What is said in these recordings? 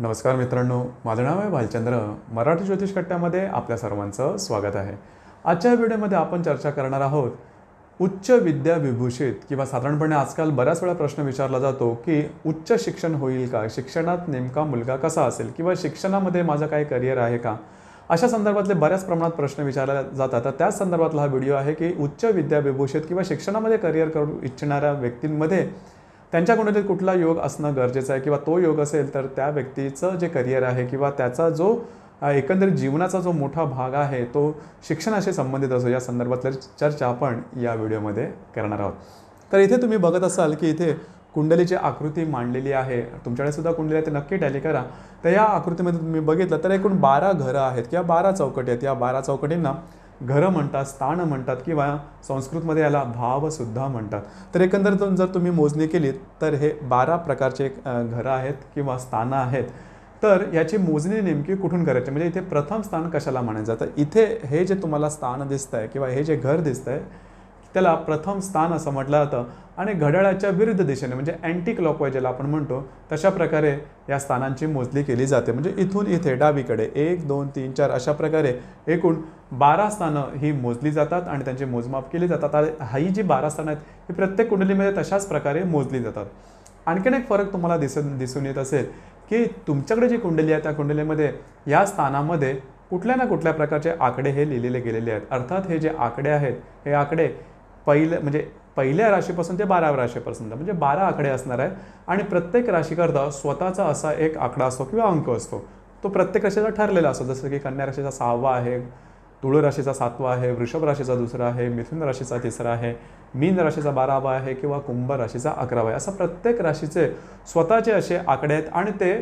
नमस्कार मित्रांनो माझं नाव आहे भालचंद्र मराठी ज्योतिष कट्ट्यामध्ये आपल्या सर्वांचं स्वागत आहे आजच्या व्हिडिओमध्ये आपण चर्चा करणार आहोत उच्च विद्या विभूषित किंवा साधारणपणे आजकाल बऱ्याच वेळा प्रश्न विचारला जातो की उच्च शिक्षण होईल का शिक्षणात नेमका मुलगा कसा असेल किंवा शिक्षणामध्ये माझं काय करिअर आहे का अशा संदर्भातले बऱ्याच प्रमाणात प्रश्न विचारले जातात तर त्याच संदर्भातला हा व्हिडिओ आहे की उच्च विद्याविभूषित किंवा शिक्षणामध्ये करिअर करू इच्छिणाऱ्या व्यक्तींमध्ये त्यांच्या कुंडलीत कुठला योग असणं गरजेचं आहे किंवा तो योग असेल तर त्या व्यक्तीचं जे करिअर आहे किंवा त्याचा जो एकंदरीत जीवनाचा जो मोठा भाग आहे तो शिक्षणाशी संबंधित असो या संदर्भातल्या चर्चा आपण या व्हिडिओमध्ये करणार आहोत तर इथे तुम्ही बघत असाल की इथे कुंडलीची आकृती मांडलेली आहे तुमच्याकडे सुद्धा कुंडली आहे ते नक्की टॅली करा तर या आकृतीमध्ये तुम्ही बघितलं तर एकूण बारा घरं आहेत किंवा बारा चौकटी आहेत या बारा चौकटींना घरं म्हणतात स्थान म्हणतात किंवा संस्कृतमध्ये याला भावसुद्धा म्हणतात तर एकंदर जर तुम्ही मोजणी केली तर हे बारा प्रकारचे घरं आहेत किंवा स्थानं आहेत तर याची मोजणी नेमकी कुठून करायची म्हणजे इथे प्रथम स्थान कशाला म्हणायचं तर इथे हे जे तुम्हाला स्थान दिसतं आहे किंवा हे जे घर दिसतं आहे त्याला प्रथम स्थान असं म्हटलं जातं आणि घड्याळाच्या विरुद्ध दिशेने म्हणजे अँटी क्लॉकवाईज आपण म्हणतो तशा प्रकारे या स्थानांची मोजली केली जाते म्हणजे इथून इथे डावीकडे एक दोन तीन चार अशा प्रकारे एकूण बारा स्थानं ही मोजली जातात आणि त्यांचे मोजमाप केले जातात ही जी बारा स्थानं आहेत ही प्रत्येक कुंडलीमध्ये तशाच प्रकारे मोजली जातात आणखीन एक फरक तुम्हाला दिसून दिसून येत असेल की तुमच्याकडे जी कुंडली आहे त्या कुंडलीमध्ये या स्थानामध्ये कुठल्या ना कुठल्या प्रकारचे आकडे हे लिहिलेले गेलेले आहेत अर्थात हे जे आकडे आहेत हे आकडे पहिले म्हणजे पहिल्या राशीपासून ते बाराव्या राशीपर्यंत म्हणजे बारा आकडे असणार आहे आणि प्रत्येक राशीकरता स्वतःचा असा एक आकडा असतो किंवा अंक असतो तो प्रत्येक राशीचा ठरलेला असतो जसं की कन्या राशीचा सहावा आहे तुळ राशीचा सातवा आहे वृषभ राशीचा दुसरा आहे मिथुन राशीचा तिसरा आहे मीन राशीचा बारावा आहे किंवा कुंभ राशीचा अकरावा आहे असं प्रत्येक राशीचे स्वतःचे असे आकडे आहेत आणि ते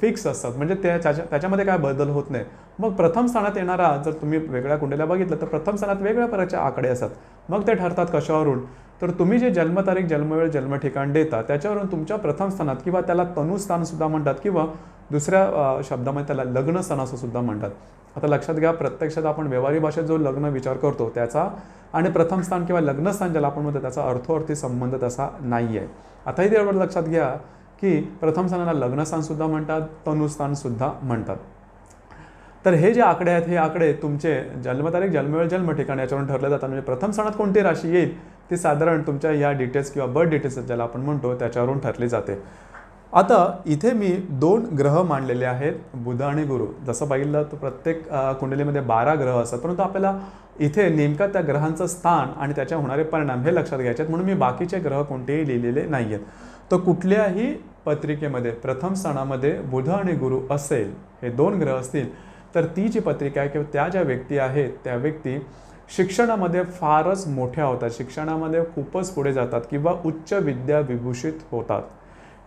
फिक्स असतात म्हणजे त्याच्या त्याच्यामध्ये काय बदल होत नाही मग प्रथम स्थानात येणारा जर तुम्ही वेगळ्या कुंडल्या बघितलं तर प्रथम स्थानात वेगळ्या प्रकारचे आकडे असतात मग ते ठरतात कशावरून तर तुम्ही जे जन्मतारीख जन्मवेळ जन्म ठिकाण देता त्याच्यावरून तुमच्या प्रथम स्थानात किंवा त्याला सुद्धा म्हणतात किंवा दुसऱ्या शब्दामध्ये त्याला लग्नस्थान असं सुद्धा म्हणतात आता लक्षात घ्या प्रत्यक्षात आपण व्यवहारी भाषेत जो लग्न विचार करतो त्याचा आणि प्रथम स्थान किंवा लग्नस्थान ज्याला आपण म्हणतो त्याचा अर्थोअर्थी संबंध तसा नाही आहे आताही तेवढं लक्षात घ्या की प्रथम स्थानाला लग्नस्थानसुद्धा म्हणतात सुद्धा म्हणतात तर हे जे आकडे आहेत हे आकडे तुमचे जन्मतारीख जन्मवेळ जन्म ठिकाण याच्यावरून ठरले जातात म्हणजे प्रथम सणात कोणती राशी येईल ती साधारण तुमच्या या डिटेल्स किंवा बर्थ डिटेल्स ज्याला आपण म्हणतो त्याच्यावरून ठरली जाते आता इथे मी दोन ग्रह मांडलेले आहेत बुध आणि गुरु जसं पाहिलं तर प्रत्येक कुंडलीमध्ये बारा ग्रह असतात परंतु आपल्याला इथे नेमका त्या ग्रहांचं स्थान आणि त्याच्या होणारे परिणाम हे लक्षात घ्यायचे आहेत म्हणून मी बाकीचे ग्रह कोणतेही लिहिलेले नाही आहेत तर कुठल्याही पत्रिकेमध्ये प्रथम स्थानामध्ये बुध आणि गुरु असेल हे दोन ग्रह असतील तर ती जी पत्रिका आहे किंवा त्या ज्या व्यक्ती आहेत त्या व्यक्ती शिक्षणामध्ये फारच मोठ्या होतात शिक्षणामध्ये खूपच पुढे जातात किंवा उच्च विद्या विभूषित होतात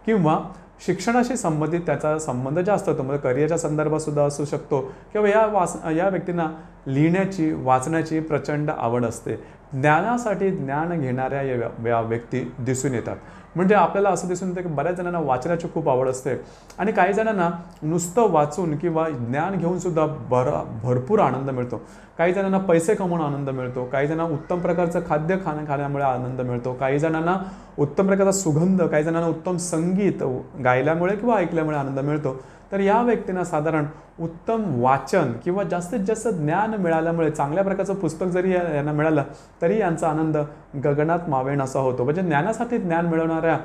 किंवा शिक्षणाशी संबंधित त्याचा संबंध जास्त होतो म्हणजे करिअरच्या सुद्धा असू शकतो किंवा या वाच या व्यक्तींना लिहिण्याची वाचण्याची प्रचंड आवड असते ज्ञानासाठी ज्ञान घेणाऱ्या या व्यक्ती दिसून येतात म्हणजे आपल्याला असं दिसून येतं की बऱ्याच जणांना वाचनाची खूप आवड असते आणि काही जणांना नुसतं वाचून किंवा ज्ञान सुद्धा भर भरपूर आनंद मिळतो काही जणांना पैसे कमवून आनंद मिळतो काही जणांना उत्तम प्रकारचं खाद्य खाणं खाण्यामुळे आनंद मिळतो काही जणांना उत्तम प्रकारचा सुगंध काही जणांना उत्तम संगीत गायल्यामुळे किंवा ऐकल्यामुळे आनंद मिळतो तर या व्यक्तींना साधारण उत्तम वाचन किंवा जास्तीत जास्त ज्ञान मिळाल्यामुळे चांगल्या प्रकारचं पुस्तक जरी यांना मिळालं तरी यांचा आनंद गगनात मावेन असा होतो म्हणजे ज्ञानासाठी ज्ञान मिळवणाऱ्या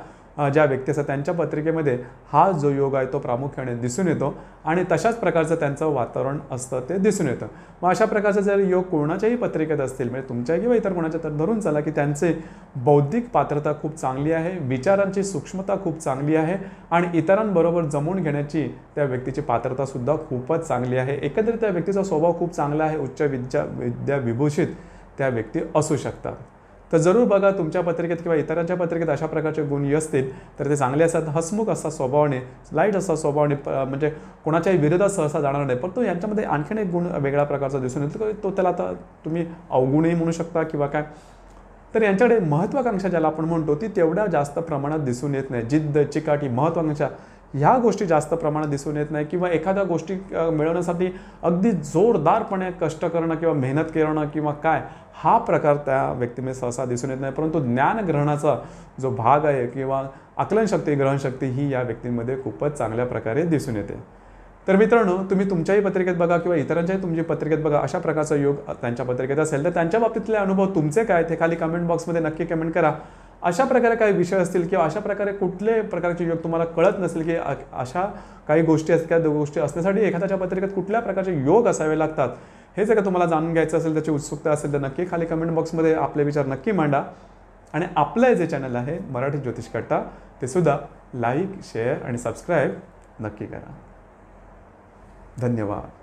ज्या व्यक्ती असतात त्यांच्या पत्रिकेमध्ये हा जो योग आहे तो प्रामुख्याने दिसून येतो आणि तशाच प्रकारचं त्यांचं वातावरण असतं ते दिसून येतं मग अशा प्रकारचं जर योग कोणाच्याही पत्रिकेत असतील म्हणजे तुमच्या किंवा इतर कोणाच्या तर धरून चला की त्यांचे बौद्धिक पात्रता खूप चांगली आहे विचारांची सूक्ष्मता खूप चांगली आहे आणि इतरांबरोबर जमून घेण्याची त्या व्यक्तीची पात्रतासुद्धा खूपच चांगली आहे एकत्रित त्या व्यक्तीचा स्वभाव खूप चांगला आहे उच्च विद्या विद्याविभूषित त्या व्यक्ती असू शकतात तर जरूर बघा तुमच्या पत्रिकेत किंवा इतरांच्या पत्रिकेत अशा प्रकारचे गुण असतील तर ते चांगले असतात हसमुख असा स्वभावाने लाईट असा स्वभावाने म्हणजे कोणाच्याही विरोधात सहसा जाणार नाही पण तो यांच्यामध्ये आणखीन एक गुण वेगळ्या प्रकारचा दिसून येतो तो त्याला आता तुम्ही अवगुणही म्हणू शकता किंवा काय तर यांच्याकडे महत्त्वाकांक्षा ज्याला आपण म्हणतो ती तेवढ्या जास्त प्रमाणात दिसून येत नाही जिद्द चिकाटी महत्त्वाकांक्षा ह्या गोष्टी जास्त प्रमाणात दिसून येत नाही किंवा एखाद्या गोष्टी मिळवण्यासाठी अगदी जोरदारपणे कष्ट करणं किंवा मेहनत करणं किंवा काय हा प्रकार त्या व्यक्तीमध्ये सहसा दिसून येत नाही परंतु ज्ञानग्रहणाचा जो भाग आहे किंवा आकलनशक्ती ग्रहणशक्ती ही या व्यक्तींमध्ये खूपच चांगल्या प्रकारे दिसून येते तर मित्रांनो तुम्ही तुमच्याही पत्रिकेत बघा किंवा इतरांच्याही तुमच्या पत्रिकेत बघा अशा प्रकारचा योग त्यांच्या पत्रिकेत असेल तर त्यांच्या बाबतीतले अनुभव तुमचे काय ते खाली कमेंट बॉक्समध्ये नक्की कमेंट करा अशा प्रकारे काही विषय असतील किंवा अशा प्रकारे कुठले प्रकारचे योग तुम्हाला कळत नसेल की अशा काही गोष्टी असतील त्या गोष्टी असण्यासाठी एखाद्याच्या पत्रिकेत कुठल्या प्रकारचे योग असावे लागतात हे जर का तुम्हाला जाणून घ्यायचं असेल त्याची उत्सुकता असेल तर नक्की खाली कमेंट बॉक्समध्ये आपले विचार नक्की मांडा आणि आपलं जे चॅनल आहे मराठी ज्योतिष कट्टा ते सुद्धा लाईक शेअर आणि सबस्क्राईब नक्की करा धन्यवाद